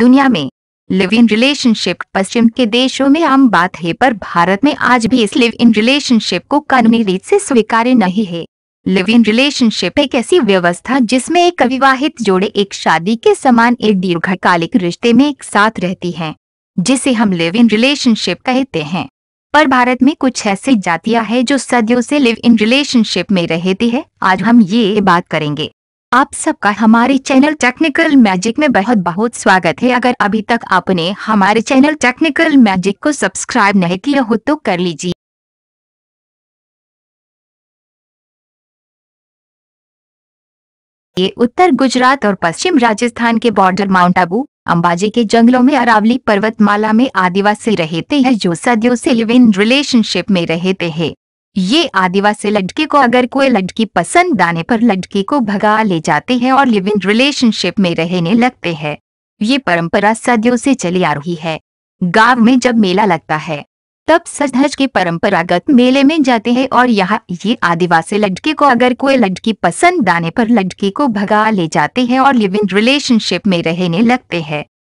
दुनिया में live in relationship पश्चिम के देशों में आम बात है पर भारत में आज भी इस लिव इन रिलेशनशिप को कानूनी रीत से स्वीकार्य नहीं है लिव इन रिलेशनशिप एक ऐसी व्यवस्था जिसमें एक अविवाहित जोड़े एक शादी के समान एक दीर्घकालिक रिश्ते में एक साथ रहती हैं, जिसे हम लिव इन रिलेशनशिप कहते हैं पर भारत में कुछ ऐसी जातियां हैं जो सदियों से लिव इन रिलेशनशिप में रहती है आज हम ये बात करेंगे आप सबका हमारे चैनल टेक्निकल मैजिक में बहुत बहुत स्वागत है अगर अभी तक आपने हमारे चैनल टेक्निकल मैजिक को सब्सक्राइब नहीं किया हो तो कर लीजिए ये उत्तर गुजरात और पश्चिम राजस्थान के बॉर्डर माउंट आबू अंबाजी के जंगलों में अरावली पर्वतमाला में आदिवासी रहते हैं जो सदियों से लिव इन रिलेशनशिप में रहते हैं ये आदिवासी लड़के को अगर कोई लड़की पसंद आने पर लड़की को भगा ले जाते हैं और लिव इन रिलेशनशिप में रहने लगते हैं ये परंपरा सदियों से चली आ रही है गांव में जब मेला लगता है तब सजहज के परंपरागत मेले में जाते हैं और यहाँ ये आदिवासी लड़के को अगर कोई लड़की पसंद आने पर लड़की को भगा ले जाते हैं और लिव इन रिलेशनशिप में रहने लगते हैं